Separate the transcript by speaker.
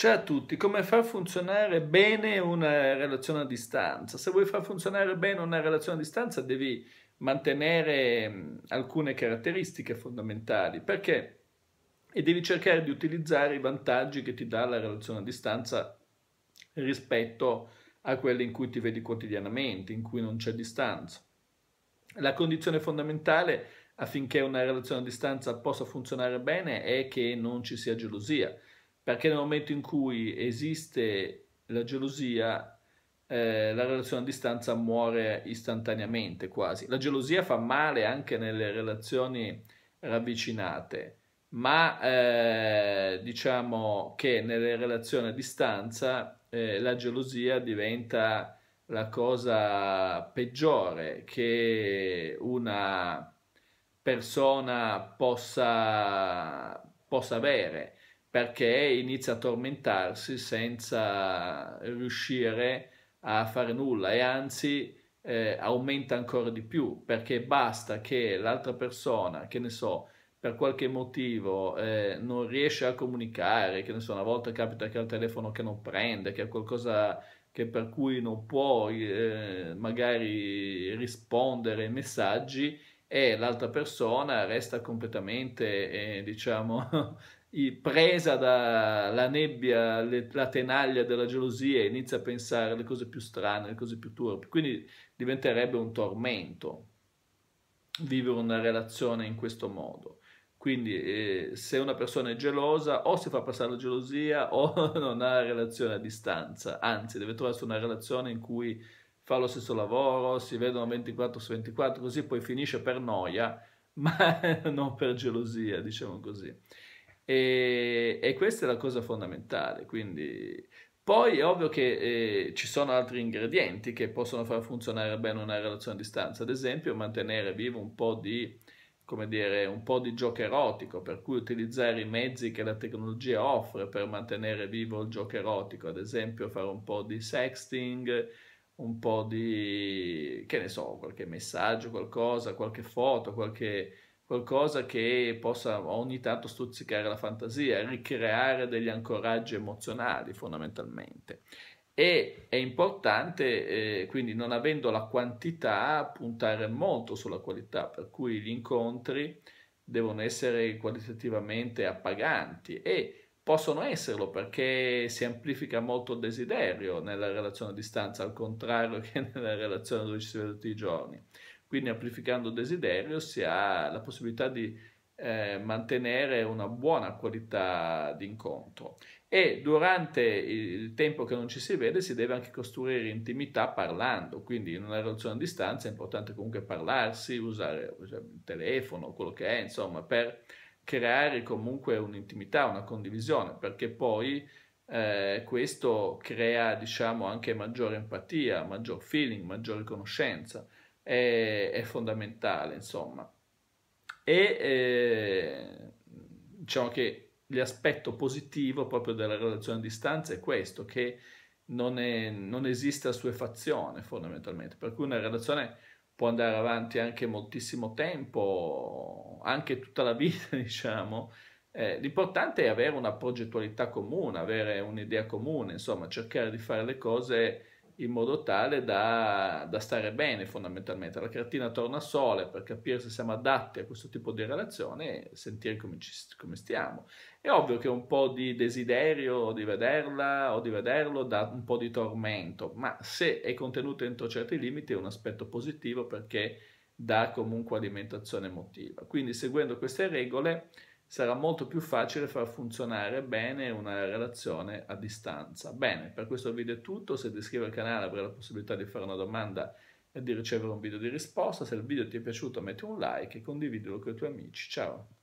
Speaker 1: Ciao a tutti, come far funzionare bene una relazione a distanza? Se vuoi far funzionare bene una relazione a distanza devi mantenere mm, alcune caratteristiche fondamentali perché e devi cercare di utilizzare i vantaggi che ti dà la relazione a distanza rispetto a quelle in cui ti vedi quotidianamente, in cui non c'è distanza. La condizione fondamentale affinché una relazione a distanza possa funzionare bene è che non ci sia gelosia perché nel momento in cui esiste la gelosia, eh, la relazione a distanza muore istantaneamente quasi. La gelosia fa male anche nelle relazioni ravvicinate, ma eh, diciamo che nelle relazioni a distanza eh, la gelosia diventa la cosa peggiore che una persona possa, possa avere perché inizia a tormentarsi senza riuscire a fare nulla e anzi eh, aumenta ancora di più perché basta che l'altra persona, che ne so, per qualche motivo eh, non riesce a comunicare, che ne so, una volta capita che ha il telefono che non prende, che ha qualcosa che per cui non può eh, magari rispondere ai messaggi e l'altra persona resta completamente, eh, diciamo, presa dalla nebbia, le, la tenaglia della gelosia, inizia a pensare alle cose più strane, alle cose più turpe. Quindi diventerebbe un tormento vivere una relazione in questo modo. Quindi eh, se una persona è gelosa o si fa passare la gelosia o non ha relazione a distanza, anzi deve trovarsi una relazione in cui fa lo stesso lavoro, si vedono 24 su 24, così poi finisce per noia, ma non per gelosia, diciamo così. E, e, questa è la cosa fondamentale. Quindi, poi è ovvio che eh, ci sono altri ingredienti che possono far funzionare bene una relazione a distanza, ad esempio mantenere vivo un po' di, come dire, un po' di gioco erotico, per cui utilizzare i mezzi che la tecnologia offre per mantenere vivo il gioco erotico, ad esempio fare un po' di sexting, un po' di, che ne so, qualche messaggio, qualcosa, qualche foto, qualche qualcosa che possa ogni tanto stuzzicare la fantasia, ricreare degli ancoraggi emozionali fondamentalmente. E è importante, eh, quindi non avendo la quantità, puntare molto sulla qualità, per cui gli incontri devono essere qualitativamente appaganti e possono esserlo perché si amplifica molto il desiderio nella relazione a distanza, al contrario che nella relazione dove ci si vede tutti i giorni. Quindi amplificando desiderio si ha la possibilità di eh, mantenere una buona qualità di incontro e durante il tempo che non ci si vede si deve anche costruire intimità parlando, quindi in una relazione a distanza è importante comunque parlarsi, usare, usare il telefono, quello che è, insomma, per creare comunque un'intimità, una condivisione, perché poi eh, questo crea, diciamo, anche maggiore empatia, maggior feeling, maggiore conoscenza è, è fondamentale, insomma. E eh, diciamo che l'aspetto positivo proprio della relazione a distanza è questo, che non, è, non esiste assuefazione fondamentalmente, per cui una relazione può andare avanti anche moltissimo tempo, anche tutta la vita, diciamo. Eh, l'importante è avere una progettualità comune, avere un'idea comune, insomma, cercare di fare le cose in modo tale da, da stare bene fondamentalmente. La creatina torna al sole per capire se siamo adatti a questo tipo di relazione e sentire come, ci, come stiamo. È ovvio che un po' di desiderio di vederla o di vederlo dà un po' di tormento, ma se è contenuto entro certi limiti è un aspetto positivo perché dà comunque alimentazione emotiva. Quindi seguendo queste regole sarà molto più facile far funzionare bene una relazione a distanza. Bene, per questo video è tutto, se ti iscrivi al canale avrai la possibilità di fare una domanda e di ricevere un video di risposta, se il video ti è piaciuto metti un like e condividilo con i tuoi amici, ciao!